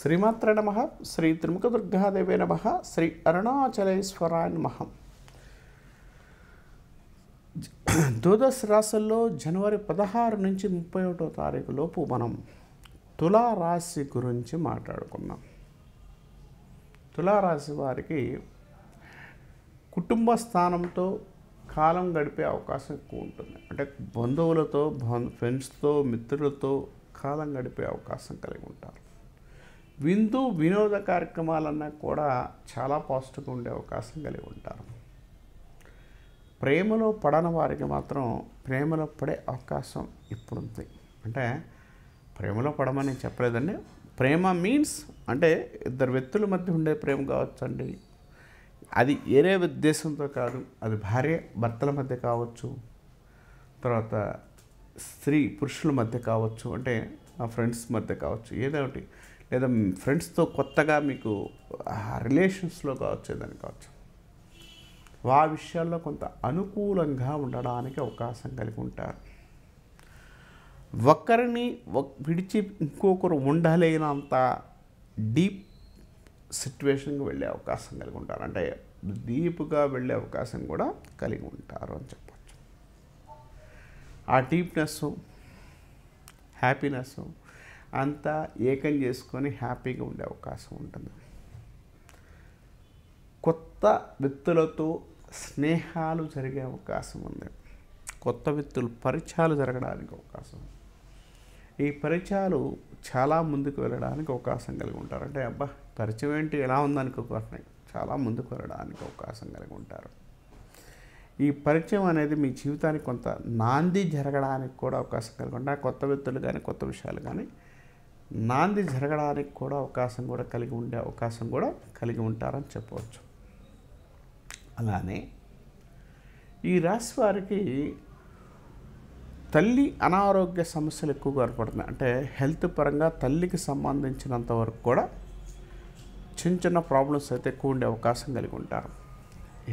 శ్రీమాత్ర నమ శ్రీ త్రిముఖ దుర్గాదేవే నమ శ్రీ అరుణాచలేశ్వరా నమ ద్వదశ రాశుల్లో జనవరి పదహారు నుంచి ముప్పై ఒకటో తారీఖు లోపు మనం తులారాశి గురించి మాట్లాడుకున్నాం తులారాశి వారికి కుటుంబ స్థానంతో కాలం గడిపే అవకాశం ఎక్కువ ఉంటుంది అంటే బంధువులతో ఫ్రెండ్స్తో మిత్రులతో కాలం గడిపే అవకాశం కలిగి ఉంటారు విందు వినోద కార్యక్రమాలన్నా కూడా చాలా పాజిటివ్గా ఉండే అవకాశం కలిగి ఉంటారు ప్రేమలో పడని వారికి మాత్రం ప్రేమలో పడే అవకాశం ఉంది అంటే ప్రేమలో పడమని చెప్పలేదండి ప్రేమ మీన్స్ అంటే ఇద్దరు వ్యక్తుల మధ్య ఉండే ప్రేమ కావచ్చండి అది ఏరే ఉద్దేశంతో కాదు అది భార్య భర్తల మధ్య కావచ్చు తర్వాత స్త్రీ పురుషుల మధ్య కావచ్చు అంటే ఆ ఫ్రెండ్స్ మధ్య కావచ్చు ఏదో ఒకటి లేదా ఫ్రెండ్స్తో కొత్తగా మీకు రిలేషన్స్లో కావచ్చు ఏదైనా కావచ్చు ఆ విషయాల్లో కొంత అనుకూలంగా ఉండడానికి అవకాశం కలిగి ఉంటారు ఒకరిని విడిచి ఇంకొకరు ఉండలేనంత డీప్ సిట్యువేషన్కి వెళ్ళే అవకాశం కలిగి ఉంటారు అంటే డీప్గా వెళ్ళే అవకాశం కూడా కలిగి ఉంటారు అని చెప్పచ్చు ఆ డీప్నెస్ హ్యాపీనెస్ అంతా ఏకం చేసుకొని హ్యాపీగా ఉండే అవకాశం ఉంటుంది కొత్త వ్యక్తులతో స్నేహాలు జరిగే అవకాశం ఉంది కొత్త వ్యక్తులు పరిచయాలు జరగడానికి అవకాశం ఈ పరిచయాలు చాలా ముందుకు వెళ్ళడానికి అవకాశం కలిగి ఉంటారు అంటే అబ్బా పరిచయం ఏంటి ఎలా ఉందనుకోకుంటున్నాయి చాలా ముందుకు వెళ్ళడానికి అవకాశం కలిగి ఉంటారు ఈ పరిచయం అనేది మీ జీవితానికి కొంత నాంది జరగడానికి కూడా అవకాశం కలగకుండా కొత్త వ్యక్తులు కానీ కొత్త విషయాలు కానీ నాంది జరగడానికి కూడా అవకాశం కూడా కలిగి ఉండే అవకాశం కూడా కలిగి ఉంటారని చెప్పవచ్చు అలానే ఈ రాశి వారికి తల్లి అనారోగ్య సమస్యలు ఎక్కువగా ఏర్పడుతున్నాయి అంటే హెల్త్ పరంగా తల్లికి సంబంధించినంత వరకు కూడా చిన్న చిన్న ప్రాబ్లమ్స్ అయితే ఎక్కువ ఉండే అవకాశం కలిగి ఉంటారు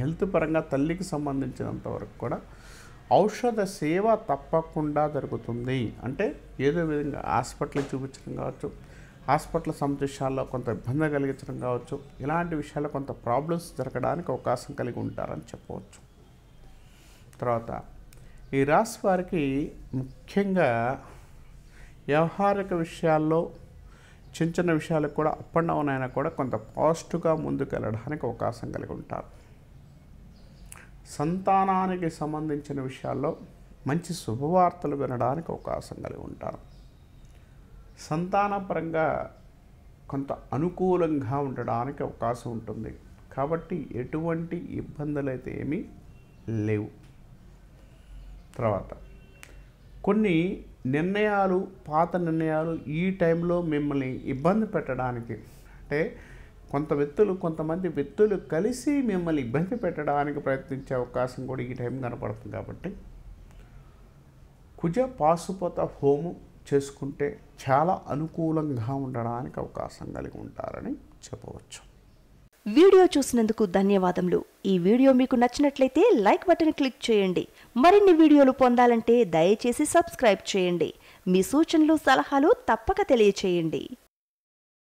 హెల్త్ పరంగా తల్లికి సంబంధించినంత వరకు కూడా ఔషధ సేవ తప్పకుండా జరుగుతుంది అంటే ఏదో విధంగా హాస్పిటల్ చూపించడం కావచ్చు హాస్పిటల్ సంతోషాల్లో కొంత ఇబ్బంది కలిగించడం కావచ్చు ఇలాంటి విషయాల్లో కొంత ప్రాబ్లమ్స్ జరగడానికి అవకాశం కలిగి ఉంటారని చెప్పవచ్చు తర్వాత ఈ రాశి వారికి ముఖ్యంగా వ్యవహారిక విషయాల్లో చిన్న చిన్న విషయాలకు కూడా అప్ అండ్ డౌన్ అయినా కూడా కొంత పాజిటివ్గా ముందుకు వెళ్ళడానికి అవకాశం కలిగి ఉంటారు సంతానానికి సంబంధించిన విషయాల్లో మంచి శుభవార్తలు వినడానికి అవకాశం కలిగి ఉంటారు సంతానపరంగా కొంత అనుకూలంగా ఉండడానికి అవకాశం ఉంటుంది కాబట్టి ఎటువంటి ఇబ్బందులు అయితే ఏమీ లేవు తర్వాత కొన్ని నిర్ణయాలు పాత నిర్ణయాలు ఈ టైంలో మిమ్మల్ని ఇబ్బంది పెట్టడానికి అంటే కొంత వ్యక్తులు కొంతమంది వ్యక్తులు కలిసి మిమ్మల్ని ఇబ్బంది పెట్టడానికి ప్రయత్నించే అవకాశం కూడా ఈ టైం కనపడుతుంది కాబట్టి కుజ పాశుపత హోము చేసుకుంటే చాలా అనుకూలంగా ఉండడానికి అవకాశం కలిగి ఉంటారని చెప్పవచ్చు వీడియో చూసినందుకు ధన్యవాదములు ఈ వీడియో మీకు నచ్చినట్లయితే లైక్ బటన్ క్లిక్ చేయండి మరిన్ని వీడియోలు పొందాలంటే దయచేసి సబ్స్క్రైబ్ చేయండి మీ సూచనలు సలహాలు తప్పక తెలియచేయండి